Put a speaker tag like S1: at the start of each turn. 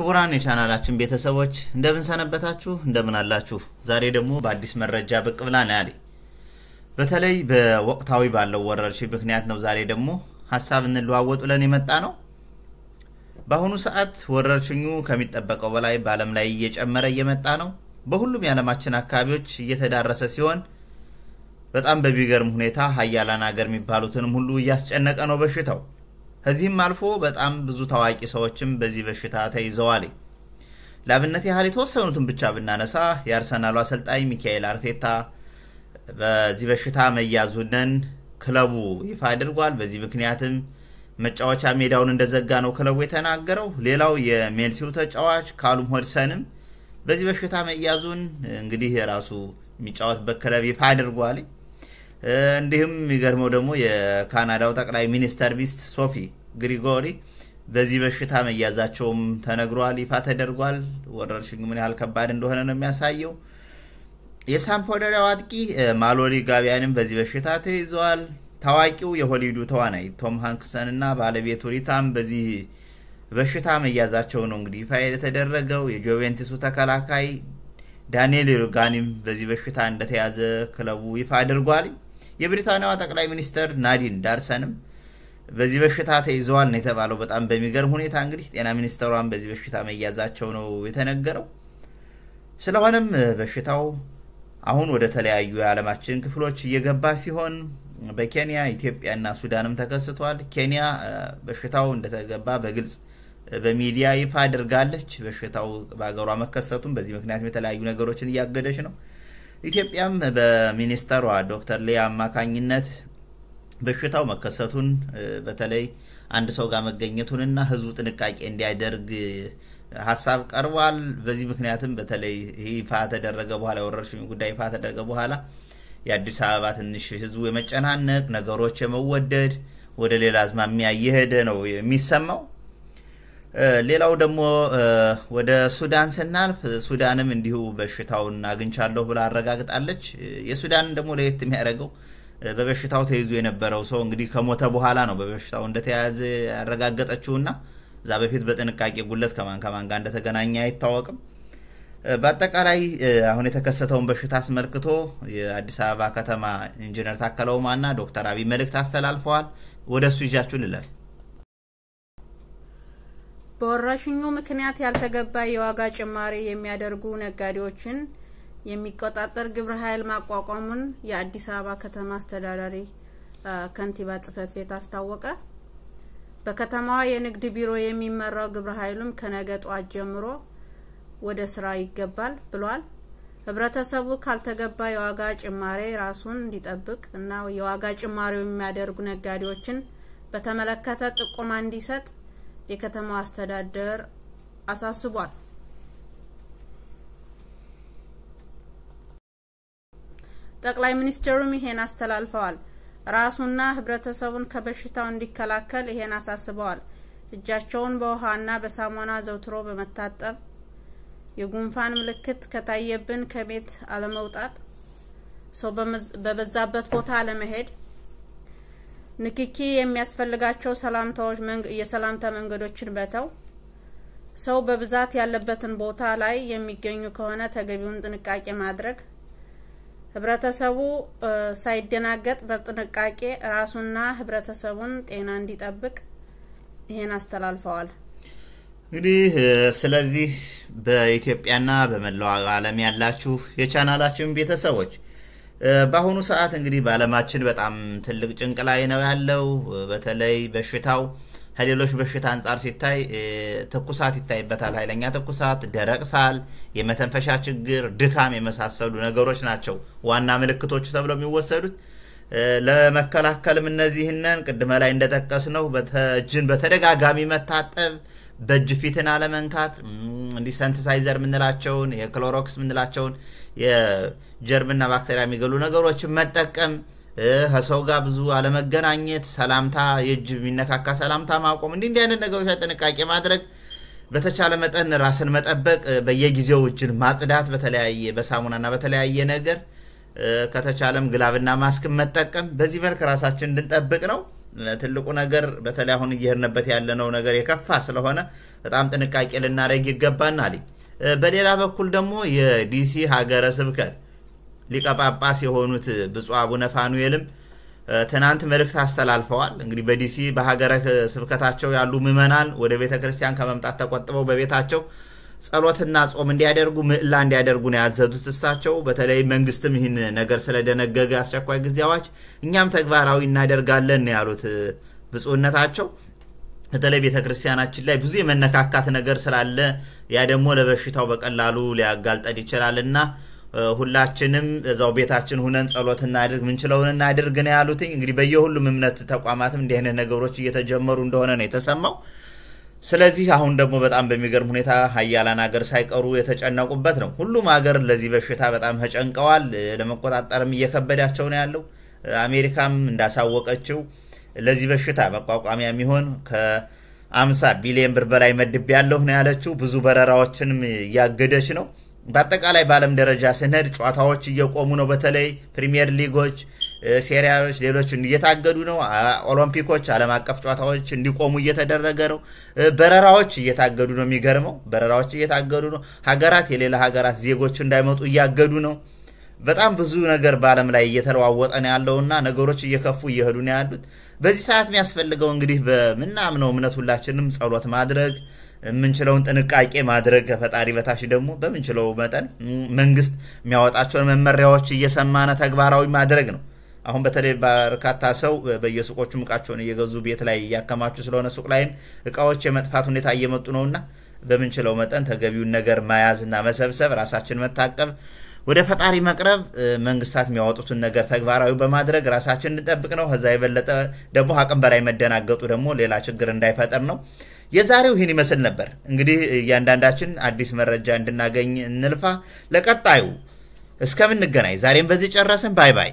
S1: ክቡራን የቻናላችን ቤተሰቦች እንደምን ሰነበታችሁ? እንደምን አላችሁ? ዛሬ ደግሞ በአዲስ መረጃ ብቅ ብላን በተለይ በወቅታዊ ባለው ወረርሽኝ ምክንያት ነው። ዛሬ ደግሞ ሀሳብ እንለዋወጥ ብለን የመጣ ነው። በአሁኑ ሰዓት ወረርሽኙ ከሚጠበቀው በላይ በዓለም ላይ እየጨመረ እየመጣ ነው። በሁሉም የዓለማችን አካባቢዎች እየተዳረሰ ሲሆን በጣም በሚገርም ሁኔታ ሀያላን ሀገር የሚባሉትንም ሁሉ እያስጨነቀ ነው በሽታው። ከዚህም አልፎ በጣም ብዙ ታዋቂ ሰዎችም በዚህ በሽታ ተይዘዋል። ለአብነት ያህል የተወሰኑትን ብቻ ብናነሳ የአርሰናሉ አሰልጣኝ ሚካኤል አርቴታ በዚህ በሽታ መያዙንን ክለቡ ይፋ አድርጓል። በዚህ ምክንያትም መጫወቻ ሜዳውን እንደዘጋ ነው ክለቡ የተናገረው። ሌላው የሜልሲው ተጫዋች ካሉም ሆድሰንም በዚህ በሽታ መያዙን እንግዲህ የራሱ የሚጫወትበት ክለብ ይፋ አድርጓል። እንዲሁም የሚገርመው ደግሞ የካናዳው ጠቅላይ ሚኒስተር ቢስት ሶፊ ግሪጎሪ በዚህ በሽታ መያዛቸውም ተነግሯል፣ ይፋ ተደርጓል። ወረርሽኙ ምን ያህል ከባድ እንደሆነ ነው የሚያሳየው። የሳምፕዶሪያው አጥቂ ማሎሪ ጋቢያንም በዚህ በሽታ ተይዘዋል። ታዋቂው የሆሊውዱ ተዋናይ ቶም ሃንክሰን እና ባለቤቱ ሪታም በዚህ በሽታ መያዛቸው ነው እንግዲህ ይፋ የተደረገው። የጁቬንቱሱ ተከላካይ ዳንኤል ሩጋኒም በዚህ በሽታ እንደተያዘ ክለቡ ይፋ አድርጓል። የብሪታንያዋ ጠቅላይ ሚኒስትር ናዲን ዳርሰንም በዚህ በሽታ ተይዘዋል ነው የተባለው። በጣም በሚገርም ሁኔታ እንግዲህ ጤና ሚኒስትሯን በዚህ በሽታ መያዛቸው ነው የተነገረው። ስለሆነም በሽታው አሁን ወደ ተለያዩ የዓለማችን ክፍሎች እየገባ ሲሆን በኬንያ ኢትዮጵያና ሱዳንም ተከስቷል። ኬንያ በሽታው እንደተገባ በግልጽ በሚዲያ ይፋ አድርጋለች። በሽታው በሀገሯ መከሰቱም በዚህ ምክንያት የተለያዩ ነገሮችን እያገደች ነው። ኢትዮጵያም በሚኒስተሯ ዶክተር ሊያ አማካኝነት በሽታው መከሰቱን በተለይ አንድ ሰው ጋር መገኘቱንና ህዝቡ ጥንቃቄ እንዲያደርግ ሀሳብ ቀርቧል። በዚህ ምክንያትም በተለይ ይፋ ተደረገ በኋላ የወረርሽኝ ጉዳይ ይፋ ተደረገ በኋላ የአዲስ አበባ ትንሽ ህዝቡ የመጨናነቅ ነገሮች የመወደድ ወደ ሌላ አዝማሚያ እየሄደ ነው የሚሰማው። ሌላው ደግሞ ወደ ሱዳን ስናልፍ ሱዳንም እንዲሁ በሽታውን አግኝቻለሁ ብላ አረጋግጣለች። የሱዳንን ደግሞ ለየት የሚያደርገው በበሽታው ተይዞ የነበረው ሰው እንግዲህ ከሞተ በኋላ ነው በበሽታው እንደተያዘ ያረጋገጠችውና እዛ በፊት በጥንቃቄ ጉለት ከማን ከማን ጋር እንደተገናኘ አይታወቅም። በአጠቃላይ አሁን የተከሰተውን በሽታ አስመልክቶ የአዲስ አበባ ከተማ ኢንጂነር ታከለ ኡማና ዶክተር አብይ መልእክት አስተላልፈዋል። ወደ እሱ ይዣችሁ ልለፍ።
S2: በወረርሽኙ ምክንያት ያልተገባ የዋጋ ጭማሪ የሚያደርጉ ነጋዴዎችን የሚቆጣጠር ግብረ ኃይል ማቋቋሙን የአዲስ አበባ ከተማ አስተዳዳሪ ከንቲባ ጽህፈት ቤት አስታወቀ። በከተማዋ የንግድ ቢሮ የሚመራው ግብረ ኃይሉም ከነገ ጠዋት ጀምሮ ወደ ስራ ይገባል ብሏል። ህብረተሰቡ ካልተገባ የዋጋ ጭማሬ ራሱን እንዲጠብቅ እና የዋጋ ጭማሬው የሚያደርጉ ነጋዴዎችን በተመለከተ ጥቆማ እንዲሰጥ የከተማው አስተዳደር አሳስቧል። ጠቅላይ ሚኒስትሩም ይሄን አስተላልፈዋል። ራሱና ህብረተሰቡን ከበሽታው እንዲከላከል ይሄን አሳስበዋል። እጃቸውን በውሃና በሳሙና ዘውትሮ በመታጠብ የጉንፋን ምልክት ከታየብን ከቤት አለመውጣት፣ ሰው በበዛበት ቦታ አለመሄድ፣ ንክኪ የሚያስፈልጋቸው ሰላምታዎች የሰላምታ መንገዶችን በተው፣ ሰው በብዛት ያለበትን ቦታ ላይ የሚገኙ ከሆነ ተገቢውን ጥንቃቄ ማድረግ ህብረተሰቡ ሳይደናገጥ በጥንቃቄ ራሱና ህብረተሰቡን ጤና እንዲጠብቅ ይሄን አስተላልፈዋል።
S1: እንግዲህ ስለዚህ በኢትዮጵያና በመላው ዓለም ያላችሁ የቻናላችን ቤተሰቦች በአሁኑ ሰዓት እንግዲህ በዓለማችን በጣም ትልቅ ጭንቅ ላይ ነው ያለው። በተለይ በሽታው ከሌሎች በሽታ አንጻር ሲታይ ትኩሳት ይታይበታል። ኃይለኛ ትኩሳት፣ ደረቅ ሳል፣ የመተንፈሻ ችግር፣ ድካም የመሳሰሉ ነገሮች ናቸው ዋና ምልክቶቹ ተብለው የሚወሰዱት። ለመከላከልም እነዚህንን ቅድመ ላይ እንደጠቀስ ነው እጅን በተደጋጋሚ መታጠብ፣ በእጅ ፊትን አለመንካት፣ እንዲህ ሰንትሳይዘር ምንላቸውን የክሎሮክስ ምንላቸውን የጀርምና ባክቴሪያ የሚገሉ ነገሮችን መጠቀም ከሰው ጋር ብዙ አለመገናኘት፣ ሰላምታ የእጅ የሚነካካ ሰላምታ ማቆም፣ እንዲህ እንዲህ አይነት ነገሮች ላይ ጥንቃቄ ማድረግ፣ በተቻለ መጠን ራስን መጠበቅ፣ በየጊዜው እጅን ማጽዳት በተለያየ በሳሙናና በተለያየ ነገር ከተቻለም ግላብና ማስክን መጠቀም በዚህ መልክ ራሳችን እንድንጠብቅ ነው። ትልቁ ነገር በተለይ አሁን እየሄድንበት ያለነው ነገር የከፋ ስለሆነ በጣም ጥንቃቄ ልናደርግ ይገባናል። በሌላ በኩል ደግሞ የዲሲ ሀገረ ስብከት ሊቀ ጳጳስ የሆኑት ብፁዕ አቡነ ፋኑኤልም ትናንት መልእክት አስተላልፈዋል። እንግዲህ በዲሲ በሀገረ ስብከታቸው ያሉ ምእመናን ወደ ቤተ ክርስቲያን ከመምጣት ተቆጥበው በቤታቸው ጸሎትና ጾም እንዲያደርጉ ምዕላ እንዲያደርጉ ነው ያዘዙት እሳቸው። በተለይ መንግስትም ይህን ነገር ስለደነገገ አስቸኳይ ጊዜ አዋጅ እኛም ተግባራዊ እናደርጋለን ነው ያሉት ብፁዕነታቸው። በተለይ ቤተ ክርስቲያናችን ላይ ብዙ የመነካካት ነገር ስላለ ያ ደግሞ ለበሽታው በቀላሉ ሊያጋልጠን ይችላልና ሁላችንም እዛው ቤታችን ሁነን ጸሎት እናድርግ፣ ምንችለውን እናድርግ ነው ያሉትኝ። እንግዲህ በየሁሉም እምነት ተቋማትም እንዲህ አይነት ነገሮች እየተጀመሩ እንደሆነ ነው የተሰማው። ስለዚህ አሁን ደግሞ በጣም በሚገርም ሁኔታ ሀያላን ሀገር ሳይቀሩ የተጨነቁበት ነው። ሁሉም ሀገር ለዚህ በሽታ በጣም ተጨንቀዋል። ለመቆጣጠርም እየከበዳቸው ነው ያለው። አሜሪካም እንዳሳወቀችው ለዚህ በሽታ መቋቋሚያ የሚሆን ከአምሳ ቢሊየን ብር በላይ መድብ ያለሁ ነው ያለችው። ብዙ በረራዎችንም እያገደች ነው። በአጠቃላይ በዓለም ደረጃ ስንሄድ ጨዋታዎች እየቆሙ ነው። በተለይ ፕሪሚየር ሊጎች፣ ሴሪያሎች፣ ሌሎች እየታገዱ ነው። ኦሎምፒኮች፣ ዓለም አቀፍ ጨዋታዎች እንዲቆሙ እየተደረገ ነው። በረራዎች እየታገዱ ነው። የሚገርመው በረራዎች እየታገዱ ነው። ሀገራት የሌላ ሀገራት ዜጎች እንዳይመጡ እያገዱ ነው። በጣም ብዙ ነገር በዓለም ላይ እየተለዋወጠ ነው ያለውና ነገሮች እየከፉ እየሄዱ ነው ያሉት። በዚህ ሰዓት የሚያስፈልገው እንግዲህ በምናምነው እምነት ሁላችንም ጸሎት ማድረግ የምንችለውን ጥንቃቄ ማድረግ ከፈጣሪ በታች ደግሞ በምንችለው መጠን መንግስት የሚያወጣቸውን መመሪያዎች እየሰማነ ተግባራዊ ማድረግ ነው። አሁን በተለይ በርካታ ሰው በየሱቆቹ እቃቸውን እየገዙ ቤት ላይ እያከማቹ ስለሆነ ሱቅ ላይም እቃዎች የመጥፋት ሁኔታ እየመጡ ነውና በምንችለው መጠን ተገቢውን ነገር መያዝና መሰብሰብ፣ ራሳችን መታቀብ ወደ ፈጣሪ መቅረብ መንግስታት የሚያወጡትን ነገር ተግባራዊ በማድረግ ራሳችን እንጠብቅ ነው። ከዛ የበለጠ ደግሞ አቅም በላይ መደናገጡ ደግሞ ሌላ ችግር እንዳይፈጠር ነው። የዛሬው ይህን ይመስል ነበር። እንግዲህ እያንዳንዳችን አዲስ መረጃ እንድናገኝ እንልፋ። ለቀጣዩ እስከምንገናኝ ዛሬም በዚህ ጨረስን። ባይ ባይ።